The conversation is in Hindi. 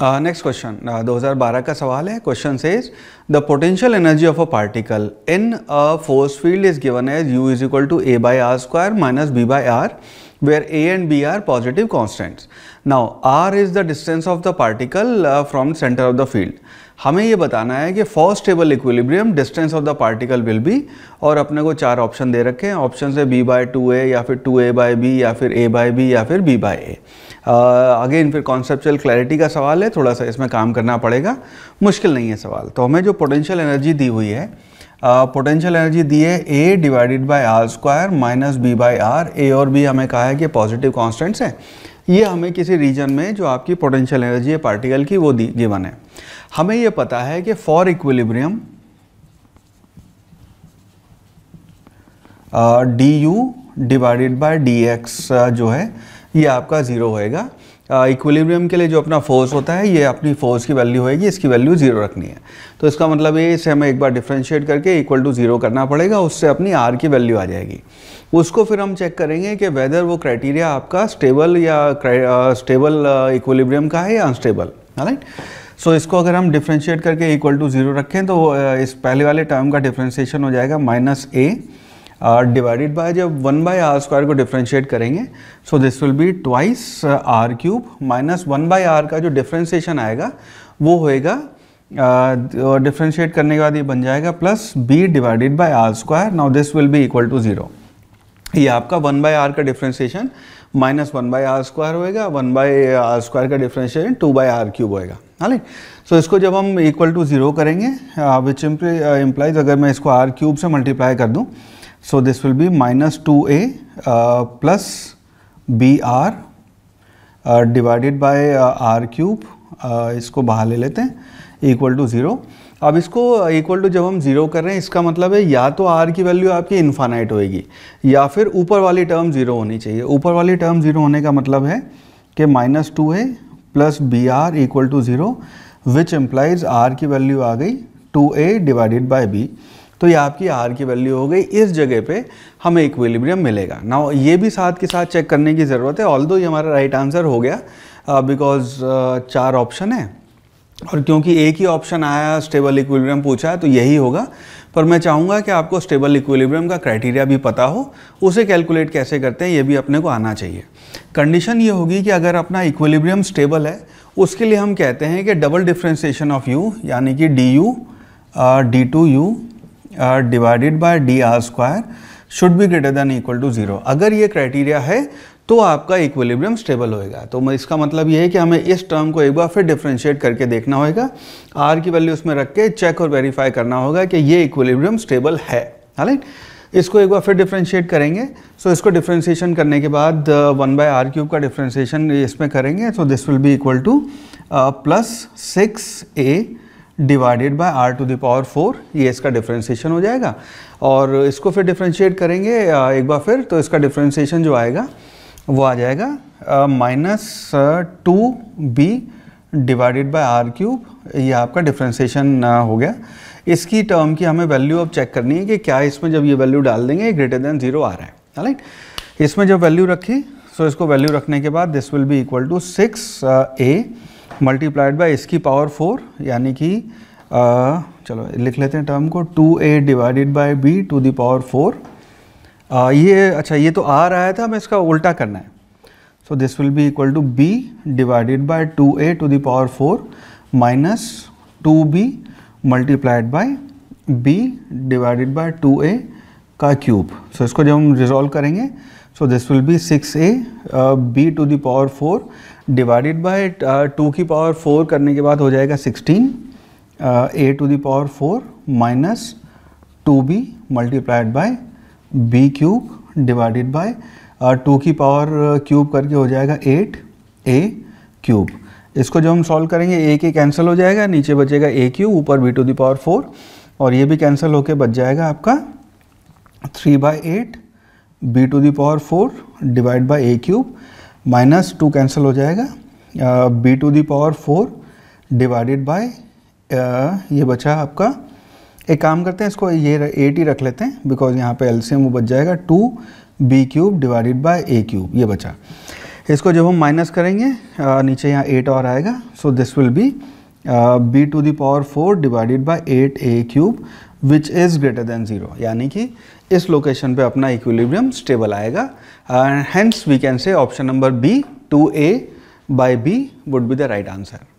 नेक्स्ट क्वेश्चन 2012 का सवाल है question says the potential energy of a particle in a force field is given as U is equal to A by R square minus B by R where A and B are positive constants now R is the distance of the particle from centre of the field हमें ये बताना है कि first table equilibrium distance of the particle will be और अपने को चार ऑप्शन दे रखे हैं ऑप्शन है बी बाय टू ए या फिर टू ए बाय बी या फिर ए बाय बी या फिर बी बाय ए अगेन फिर कॉन्सेप्चुअल क्लैरिटी का सवाल है थोड़ा सा इसमें काम करना पड़ेगा मुश्किल नहीं है सवाल तो हमें जो पोटेंशियल एनर्जी दी हुई है पोटेंशियल एनर्जी दी है A divided by R square minus B by R A और बी हमें कहा है कि पॉजिटिव कॉन्स्टेंट्स हैं ये हमें किसी रीजन में जो आपकी पोटेंशियल एनर्जी है पार्टिकल की वो दी गिवन है हमें ये पता है कि for equilibrium D U divided by D X जो है ये आपका ज़ीरो होएगा इक्विलिब्रियम के लिए जो अपना फोर्स होता है ये अपनी फोर्स की वैल्यू होएगी इसकी वैल्यू ज़ीरो रखनी है तो इसका मतलब ये इसे हमें एक बार डिफ्रेंशिएट करके इक्वल टू ज़ीरो करना पड़ेगा उससे अपनी आर की वैल्यू आ जाएगी उसको फिर हम चेक करेंगे कि वेदर वो क्राइटीरिया आपका स्टेबल या स्टेबल इक्वलिब्रियम का है या अनस्टेबल राइट सो so, इसको अगर हम डिफ्रेंशिएट करके इक्वल टू ज़ीरो रखें तो इस पहले वाले टर्म का डिफ्रेंशिएशन हो जाएगा minus A R divided by जब वन बाय आर स्क्वायर को डिफ्रेंशिएट करेंगे so this will be twice R cube minus one by R का जो डिफ्रेंशिएशन आएगा वो होएगा डिफ्रेंशिएट uh, करने के बाद ये बन जाएगा plus B divided by R square now this will be equal to zero ये आपका वन बाय आर का differentiation minus one by R square होएगा वन बाय आर स्क्वायर का differentiation two by R cube होएगा हालांकि सो इसको जब हम इक्वल टू ज़ीरो करेंगे विच uh, इम्प्लाइज uh, अगर मैं इसको आर क्यूब से मल्टीप्लाई कर दूँ So this will be minus 2a uh, plus br uh, divided by uh, r cube uh, इसको बाहर ले लेते हैं इक्वल टू ज़ीरो अब इसको इक्वल uh, टू जब हम ज़ीरो कर रहे हैं इसका मतलब है या तो आर की वैल्यू आपकी इन्फानाइट होएगी या फिर ऊपर वाली टर्म ज़ीरो होनी चाहिए ऊपर वाली टर्म ज़ीरो होने का मतलब है कि minus two A plus B R equal to zero which implies R की वैल्यू आ गई two A divided by B तो ये आपकी आर की वैल्यू हो गई इस जगह पे हमें इक्विलिब्रियम मिलेगा ना ये भी साथ के साथ चेक करने की ज़रूरत है ऑल ये हमारा राइट आंसर हो गया बिकॉज uh, uh, चार ऑप्शन है और क्योंकि एक ही ऑप्शन आया स्टेबल इक्विलिब्रियम पूछा है तो यही होगा पर मैं चाहूँगा कि आपको स्टेबल इक्विलिब्रियम का क्राइटेरिया भी पता हो उसे कैलकुलेट कैसे करते हैं ये भी अपने को आना चाहिए कंडीशन ये होगी कि अगर अपना इक्विलिब्रियम स्टेबल है उसके लिए हम कहते हैं कि डबल डिफ्रेंसिएशन ऑफ यू यानी कि D U D two U divided by D R square should be greater than equal to zero अगर ये क्राइटेरिया है तो आपका इक्विलिब्रियम स्टेबल होएगा तो इसका मतलब ये है कि हमें इस टर्म को एक बार फिर डिफ्रेंशिएट करके देखना होगा आर की वैल्यू उसमें रख के चेक और वेरीफाई करना होगा कि ये इक्विलिब्रियम स्टेबल है राइट इसको एक बार फिर डिफ्रेंशिएट करेंगे सो so, इसको डिफ्रेंशिएशन करने के बाद वन बाय आर क्यूब का डिफ्रेंशिएशन इसमें करेंगे तो this will be equal to plus six A divided by R to the power four ये इसका डिफ्रेंसीशन हो जाएगा और इसको फिर डिफ्रेंशिएट करेंगे एक बार फिर तो इसका डिफ्रेंसीशन जो आएगा वो आ जाएगा minus two B divided by R cube ये आपका डिफ्रेंसीशन हो गया इसकी टर्म की हमें वैल्यू अब चेक करनी है कि क्या इसमें जब ये वैल्यू डाल देंगे ग्रेटर देन जीरो आ रहा है राइट इसमें जब वैल्यू रखी सो तो so इसको वैल्यू रखने के बाद this will be equal to six A multiplied by इसकी पावर फोर यानी कि चलो लिख लेते हैं टर्म को two A divided by B to the power four ये अच्छा ये तो आ रहा था हमें इसका उल्टा करना है so this will be equal to B divided by two A to the power four minus two B multiplied by B divided by two A का क्यूब सो so, इसको जब हम रिजॉल्व करेंगे so this will be six A B to the power four divided by two की पावर फोर करने के बाद हो जाएगा sixteen A to the power four minus two B multiplied by B cube divided by two की पावर क्यूब uh, करके हो जाएगा एट ए क्यूब इसको जब हम सॉल्व करेंगे ए के कैंसिल हो जाएगा नीचे बचेगा ए क्यूब ऊपर B to the power four और ये भी कैंसिल होके बच जाएगा आपका three by eight B to the power four divide by A cube minus two cancel हो जाएगा B to the power four divided by ये बचा आपका एक काम करते हैं इसको ये एट ही रख लेते हैं बिकॉज यहाँ पे एलसीएम वो बच जाएगा two B cube divided by A cube ये बचा इसको जब हम माइनस करेंगे आ, नीचे यहाँ एट और आएगा so this will be B to the power four divided by eight A cube which is greater than zero यानी कि इस लोकेशन पे अपना इक्विलिब्रियम स्टेबल आएगा and hence we can say option number B two A by B would be the right answer